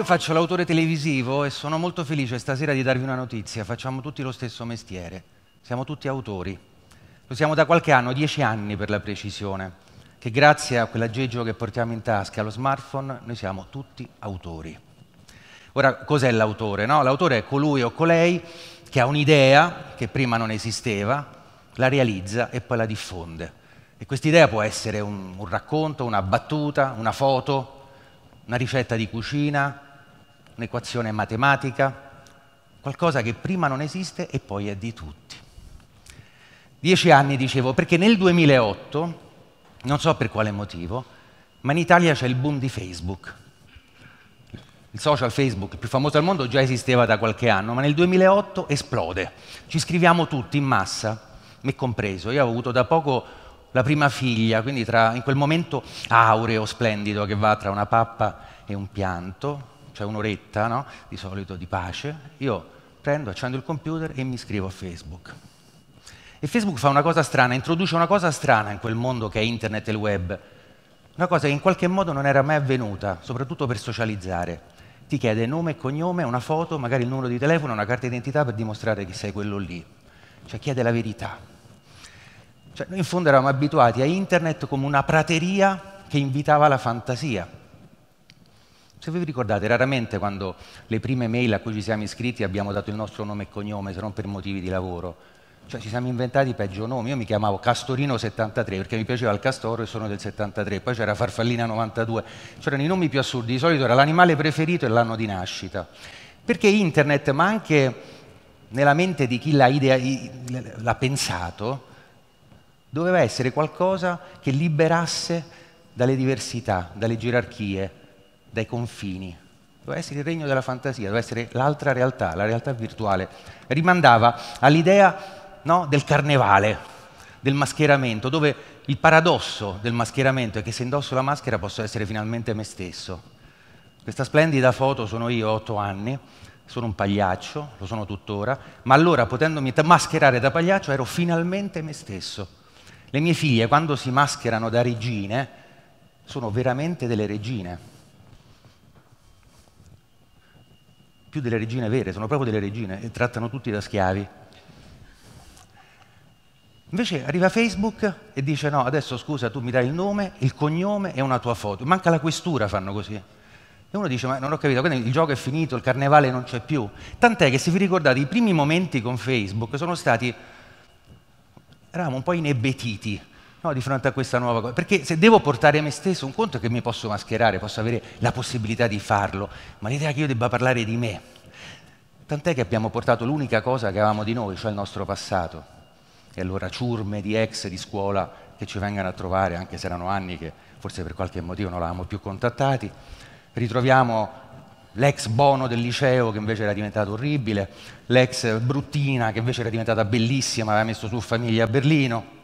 Io faccio l'autore televisivo e sono molto felice stasera di darvi una notizia. Facciamo tutti lo stesso mestiere, siamo tutti autori. Lo siamo da qualche anno, dieci anni per la precisione, che grazie a quell'aggeggio che portiamo in tasca, allo smartphone, noi siamo tutti autori. Ora, cos'è l'autore? No? L'autore è colui o colei che ha un'idea che prima non esisteva, la realizza e poi la diffonde. E quest'idea può essere un, un racconto, una battuta, una foto, una ricetta di cucina, un'equazione matematica, qualcosa che prima non esiste e poi è di tutti. Dieci anni dicevo, perché nel 2008, non so per quale motivo, ma in Italia c'è il boom di Facebook. Il social Facebook, il più famoso al mondo, già esisteva da qualche anno, ma nel 2008 esplode. Ci scriviamo tutti in massa, me compreso. Io ho avuto da poco la prima figlia, quindi tra, in quel momento aureo, splendido, che va tra una pappa e un pianto, cioè un'oretta no? di solito di pace, io prendo, accendo il computer e mi iscrivo a Facebook. E Facebook fa una cosa strana, introduce una cosa strana in quel mondo che è internet e il web, una cosa che in qualche modo non era mai avvenuta, soprattutto per socializzare. Ti chiede nome e cognome, una foto, magari il numero di telefono, una carta d'identità per dimostrare che sei quello lì. Cioè chiede la verità. Cioè, noi in fondo eravamo abituati a internet come una prateria che invitava la fantasia se vi ricordate, raramente quando le prime mail a cui ci siamo iscritti abbiamo dato il nostro nome e cognome, se non per motivi di lavoro. Cioè ci siamo inventati peggio nomi, io mi chiamavo Castorino 73 perché mi piaceva il castoro e sono del 73, poi c'era Farfallina 92, c'erano i nomi più assurdi, di solito era l'animale preferito e l'anno di nascita. Perché internet, ma anche nella mente di chi l'ha, idea, l'ha pensato, doveva essere qualcosa che liberasse dalle diversità, dalle gerarchie, dai confini. Doveva essere il regno della fantasia, doveva essere l'altra realtà, la realtà virtuale. Rimandava all'idea no, del carnevale, del mascheramento, dove il paradosso del mascheramento è che se indosso la maschera posso essere finalmente me stesso. Questa splendida foto sono io, ho otto anni, sono un pagliaccio, lo sono tuttora, ma allora potendomi mascherare da pagliaccio ero finalmente me stesso. Le mie figlie quando si mascherano da regine sono veramente delle regine. più delle regine vere, sono proprio delle regine e trattano tutti da schiavi. Invece arriva Facebook e dice no, adesso scusa, tu mi dai il nome, il cognome e una tua foto. Manca la questura fanno così. E uno dice ma non ho capito, quindi il gioco è finito, il carnevale non c'è più. Tant'è che se vi ricordate i primi momenti con Facebook sono stati, eravamo un po' inebetiti, no, di fronte a questa nuova cosa. Perché se devo portare me stesso, un conto è che mi posso mascherare, posso avere la possibilità di farlo, ma l'idea che io debba parlare di me, tant'è che abbiamo portato l'unica cosa che avevamo di noi, cioè il nostro passato. E allora ciurme di ex di scuola che ci vengano a trovare, anche se erano anni che forse per qualche motivo non l'avevamo più contattati, ritroviamo l'ex bono del liceo che invece era diventato orribile, l'ex bruttina che invece era diventata bellissima, aveva messo su famiglia a Berlino,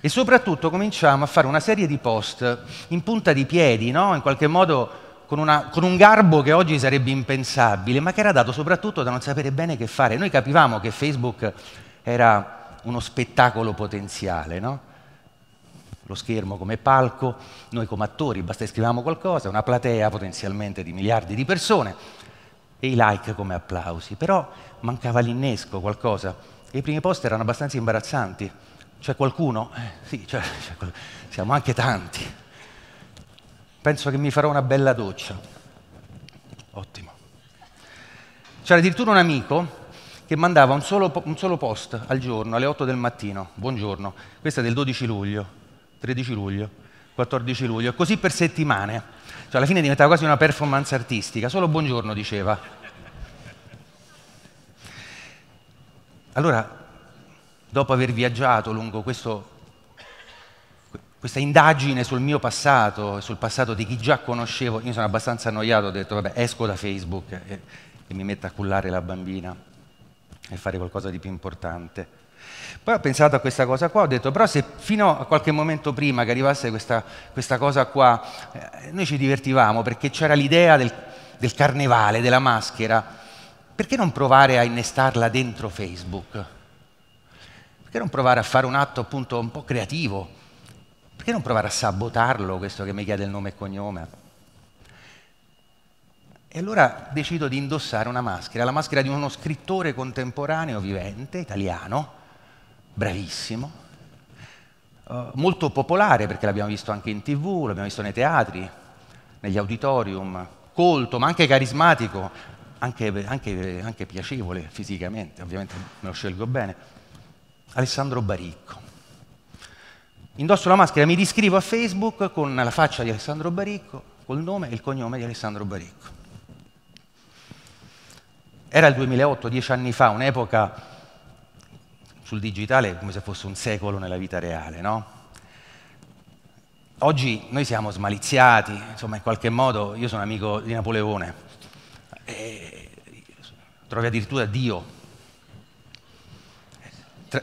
e soprattutto cominciamo a fare una serie di post in punta di piedi, no? in qualche modo con, una, con, un garbo che oggi sarebbe impensabile, ma che era dato soprattutto da non sapere bene che fare. Noi capivamo che Facebook era uno spettacolo potenziale, no? lo schermo come palco, noi come attori basta scriviamo qualcosa, una platea potenzialmente di miliardi di persone e i like come applausi, però mancava l'innesco, qualcosa. E i primi post erano abbastanza imbarazzanti c'è qualcuno? Eh, sì, c'è, c'è siamo anche tanti. Penso che mi farò una bella doccia. Ottimo. C'era addirittura un amico che mandava un solo, un solo post al giorno, alle 8 del mattino. Buongiorno. questa è del 12 luglio, 13 luglio, 14 luglio, così per settimane. Cioè alla fine diventava quasi una performance artistica. Solo buongiorno diceva. Allora, dopo aver viaggiato lungo questo, questa indagine sul mio passato e sul passato di chi già conoscevo, io sono abbastanza annoiato, ho detto vabbè esco da Facebook e, e mi metto a cullare la bambina e fare qualcosa di più importante. Poi ho pensato a questa cosa qua, ho detto però se fino a qualche momento prima che arrivasse questa, questa cosa qua, eh, noi ci divertivamo perché c'era l'idea del, del carnevale, della maschera, perché non provare a innestarla dentro Facebook? Perché non provare a fare un atto appunto un po' creativo? Perché non provare a sabotarlo, questo che mi chiede il nome e cognome? E allora decido di indossare una maschera, la maschera di uno scrittore contemporaneo vivente, italiano, bravissimo, eh, molto popolare perché l'abbiamo visto anche in tv, l'abbiamo visto nei teatri, negli auditorium, colto ma anche carismatico, anche, anche, anche piacevole fisicamente, ovviamente me lo scelgo bene. Alessandro Baricco. Indosso la maschera, mi riscrivo a Facebook con la faccia di Alessandro Baricco, col nome e il cognome di Alessandro Baricco. Era il 2008, dieci anni fa, un'epoca sul digitale come se fosse un secolo nella vita reale, no? Oggi noi siamo smaliziati, insomma in qualche modo io sono amico di Napoleone, trovi addirittura Dio tra,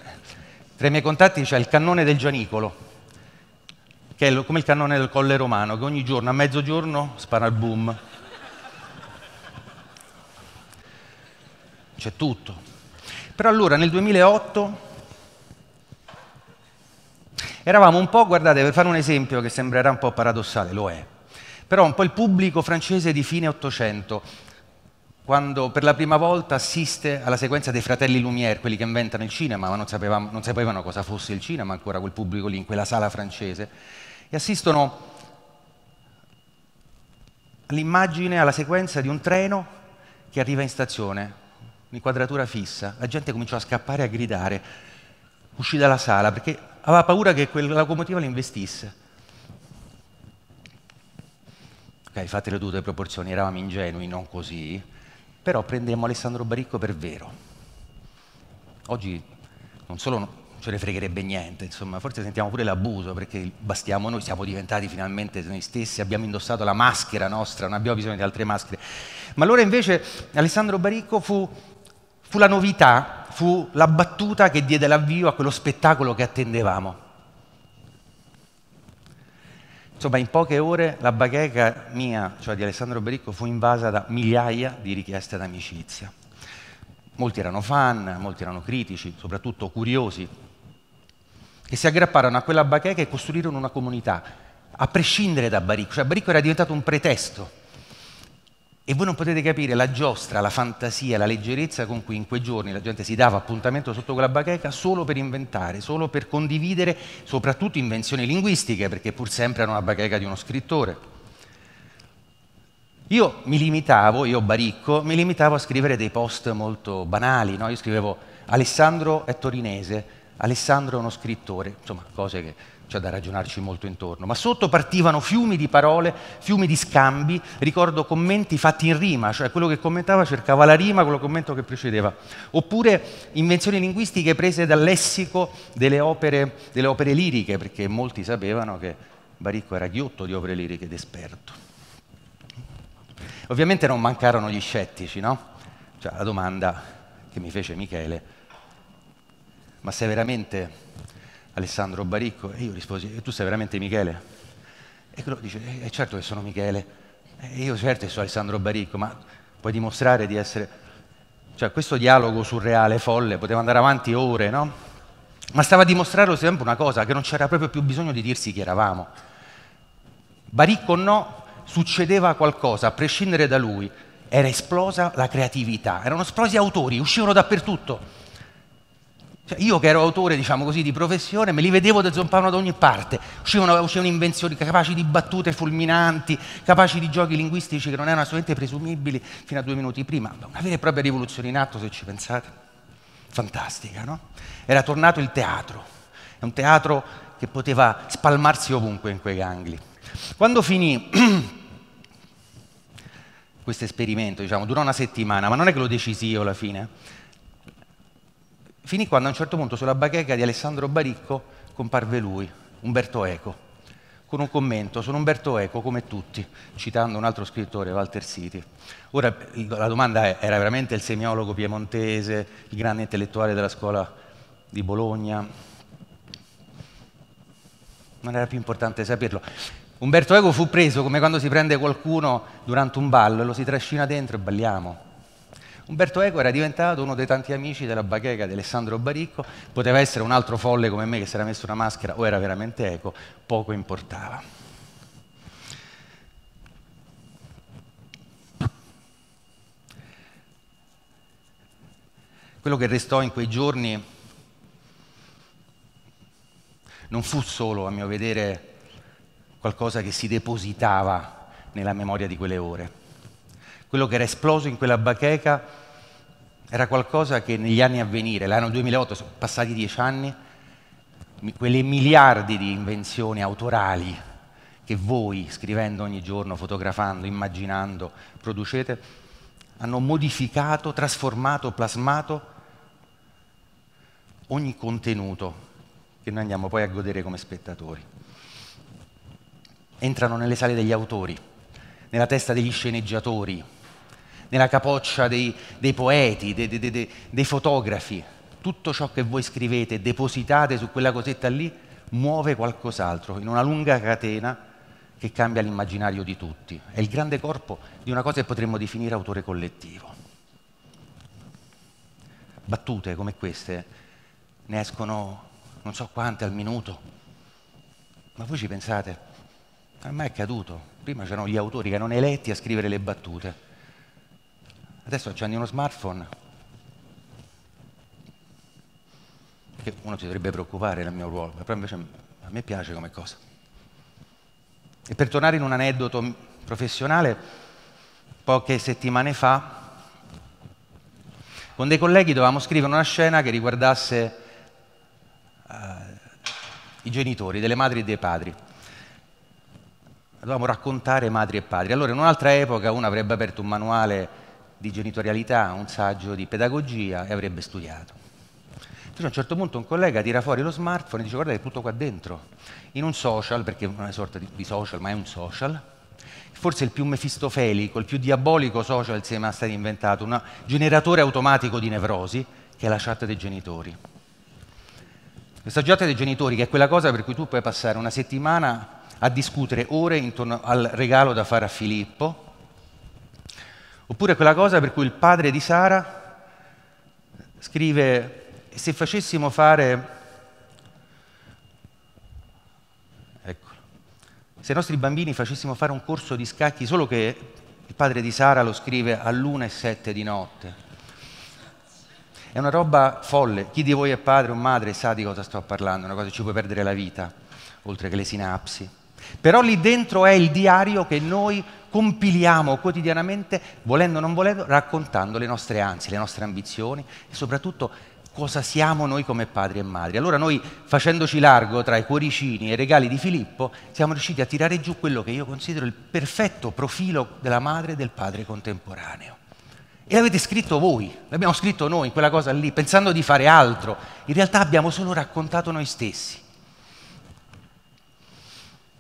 tra i miei contatti c'è il cannone del Gianicolo, che è come il cannone del Colle Romano, che ogni giorno a mezzogiorno spara il boom. C'è tutto. Però allora nel 2008 eravamo un po', guardate, per fare un esempio che sembrerà un po' paradossale, lo è, però un po' il pubblico francese di fine 800 quando per la prima volta assiste alla sequenza dei fratelli Lumière, quelli che inventano il cinema, ma non, sapevamo, non sapevano cosa fosse il cinema ancora quel pubblico lì, in quella sala francese, e assistono all'immagine, alla sequenza di un treno che arriva in stazione, un'inquadratura fissa, la gente cominciò a scappare e a gridare, uscì dalla sala perché aveva paura che quella locomotiva la investisse. Ok, fate le due proporzioni, eravamo ingenui, non così, però prenderemo Alessandro Baricco per vero. Oggi non solo non ce ne fregherebbe niente, insomma, forse sentiamo pure l'abuso perché bastiamo noi, siamo diventati finalmente noi stessi, abbiamo indossato la maschera nostra, non abbiamo bisogno di altre maschere. Ma allora invece Alessandro Baricco fu, fu la novità, fu la battuta che diede l'avvio a quello spettacolo che attendevamo. Insomma, in poche ore la bacheca mia, cioè di Alessandro Bericco, fu invasa da migliaia di richieste d'amicizia. Molti erano fan, molti erano critici, soprattutto curiosi, che si aggrapparono a quella bacheca e costruirono una comunità, a prescindere da Baricco. Cioè Baricco era diventato un pretesto e voi non potete capire la giostra, la fantasia, la leggerezza con cui in quei giorni la gente si dava appuntamento sotto quella bacheca solo per inventare, solo per condividere, soprattutto invenzioni linguistiche, perché pur sempre erano la bacheca di uno scrittore. Io mi limitavo, io baricco, mi limitavo a scrivere dei post molto banali, no? io scrivevo Alessandro è torinese, Alessandro è uno scrittore, insomma cose che c'è da ragionarci molto intorno, ma sotto partivano fiumi di parole, fiumi di scambi, ricordo commenti fatti in rima, cioè quello che commentava cercava la rima con il commento che precedeva, oppure invenzioni linguistiche prese dal lessico delle opere, delle opere liriche, perché molti sapevano che Baricco era ghiotto di opere liriche ed esperto. Ovviamente non mancarono gli scettici, no? Cioè la domanda che mi fece Michele, ma sei veramente Alessandro Baricco? E io risposi, e tu sei veramente Michele? E quello dice, è eh, eh, certo che sono Michele, e io certo che sono Alessandro Baricco, ma puoi dimostrare di essere... Cioè questo dialogo surreale, folle, poteva andare avanti ore, no? Ma stava a dimostrarlo sempre una cosa, che non c'era proprio più bisogno di dirsi chi eravamo. Baricco o no, succedeva qualcosa, a prescindere da lui, era esplosa la creatività, erano esplosi autori, uscivano dappertutto. Cioè, io che ero autore, diciamo così, di professione, me li vedevo da zompano da ogni parte. Uscivano, uscivano invenzioni capaci di battute fulminanti, capaci di giochi linguistici che non erano assolutamente presumibili fino a due minuti prima. Una vera e propria rivoluzione in atto, se ci pensate. Fantastica, no? Era tornato il teatro. È un teatro che poteva spalmarsi ovunque in quei gangli. Quando finì questo esperimento, diciamo, durò una settimana, ma non è che lo decisi io alla fine finì quando a un certo punto sulla bacheca di Alessandro Baricco comparve lui, Umberto Eco, con un commento, sono Umberto Eco come tutti, citando un altro scrittore, Walter Siti. Ora la domanda è, era veramente il semiologo piemontese, il grande intellettuale della scuola di Bologna? Non era più importante saperlo. Umberto Eco fu preso come quando si prende qualcuno durante un ballo e lo si trascina dentro e balliamo. Umberto Eco era diventato uno dei tanti amici della bacheca di Alessandro Baricco, poteva essere un altro folle come me che si era messo una maschera o era veramente Eco, poco importava. Quello che restò in quei giorni non fu solo, a mio vedere, qualcosa che si depositava nella memoria di quelle ore quello che era esploso in quella bacheca era qualcosa che negli anni a venire, l'anno 2008, sono passati dieci anni, quelle miliardi di invenzioni autorali che voi, scrivendo ogni giorno, fotografando, immaginando, producete, hanno modificato, trasformato, plasmato ogni contenuto che noi andiamo poi a godere come spettatori. Entrano nelle sale degli autori, nella testa degli sceneggiatori, nella capoccia dei, dei poeti, dei, dei, dei fotografi. Tutto ciò che voi scrivete, depositate su quella cosetta lì, muove qualcos'altro in una lunga catena che cambia l'immaginario di tutti. È il grande corpo di una cosa che potremmo definire autore collettivo. Battute come queste ne escono non so quante al minuto. Ma voi ci pensate? A me è accaduto. Prima c'erano gli autori che erano eletti a scrivere le battute. Adesso accendi uno smartphone, che uno si dovrebbe preoccupare del mio ruolo, però invece a me piace come cosa. E per tornare in un aneddoto professionale, poche settimane fa, con dei colleghi dovevamo scrivere una scena che riguardasse uh, i genitori, delle madri e dei padri. Dovevamo raccontare madri e padri. Allora in un'altra epoca uno avrebbe aperto un manuale di genitorialità, un saggio di pedagogia e avrebbe studiato. Invece a un certo punto un collega tira fuori lo smartphone e dice guarda è tutto qua dentro, in un social, perché è una sorta di social, ma è un social, forse il più mefistofelico, il più diabolico social si è mai stato inventato, un generatore automatico di nevrosi, che è la chat dei genitori. Questa chat dei genitori, che è quella cosa per cui tu puoi passare una settimana a discutere ore intorno al regalo da fare a Filippo, Oppure quella cosa per cui il padre di Sara scrive, se facessimo fare, ecco, se i nostri bambini facessimo fare un corso di scacchi, solo che il padre di Sara lo scrive all'1 e 7 di notte. È una roba folle. Chi di voi è padre o madre sa di cosa sto parlando, una cosa che ci può perdere la vita, oltre che le sinapsi. Però lì dentro è il diario che noi compiliamo quotidianamente, volendo o non volendo, raccontando le nostre ansie, le nostre ambizioni e soprattutto cosa siamo noi come padri e madri. Allora noi, facendoci largo tra i cuoricini e i regali di Filippo, siamo riusciti a tirare giù quello che io considero il perfetto profilo della madre e del padre contemporaneo. E l'avete scritto voi, l'abbiamo scritto noi, quella cosa lì, pensando di fare altro. In realtà abbiamo solo raccontato noi stessi.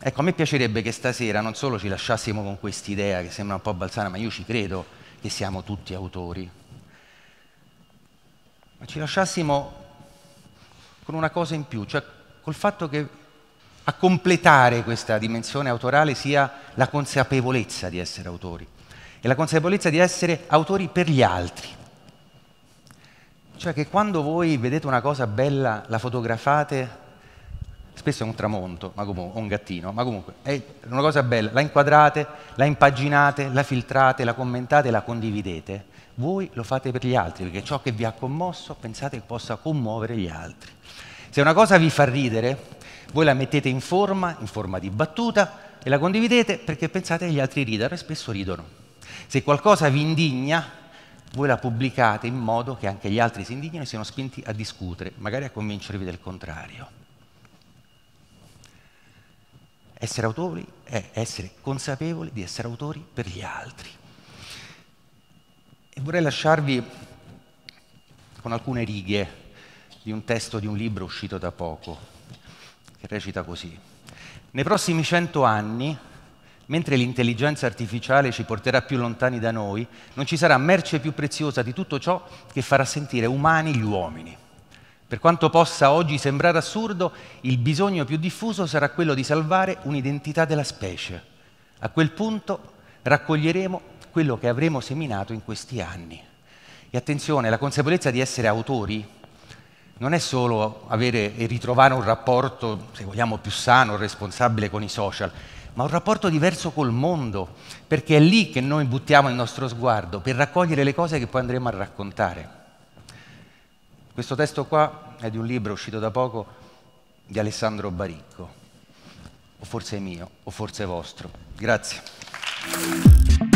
Ecco, a me piacerebbe che stasera non solo ci lasciassimo con quest'idea che sembra un po' balzana, ma io ci credo che siamo tutti autori, ma ci lasciassimo con una cosa in più, cioè col fatto che a completare questa dimensione autorale sia la consapevolezza di essere autori e la consapevolezza di essere autori per gli altri. Cioè che quando voi vedete una cosa bella, la fotografate spesso è un tramonto, ma comunque, un gattino, ma comunque è una cosa bella, la inquadrate, la impaginate, la filtrate, la commentate, la condividete, voi lo fate per gli altri, perché ciò che vi ha commosso pensate che possa commuovere gli altri. Se una cosa vi fa ridere, voi la mettete in forma, in forma di battuta, e la condividete perché pensate che gli altri ridano e spesso ridono. Se qualcosa vi indigna, voi la pubblicate in modo che anche gli altri si indignino e siano spinti a discutere, magari a convincervi del contrario. Essere autori è essere consapevoli di essere autori per gli altri. E vorrei lasciarvi con alcune righe di un testo di un libro uscito da poco, che recita così. Nei prossimi cento anni, mentre l'intelligenza artificiale ci porterà più lontani da noi, non ci sarà merce più preziosa di tutto ciò che farà sentire umani gli uomini. Per quanto possa oggi sembrare assurdo, il bisogno più diffuso sarà quello di salvare un'identità della specie. A quel punto raccoglieremo quello che avremo seminato in questi anni. E attenzione, la consapevolezza di essere autori non è solo avere e ritrovare un rapporto, se vogliamo, più sano, responsabile con i social, ma un rapporto diverso col mondo, perché è lì che noi buttiamo il nostro sguardo per raccogliere le cose che poi andremo a raccontare. Questo testo qua è di un libro uscito da poco di Alessandro Baricco, o forse è mio, o forse è vostro. Grazie.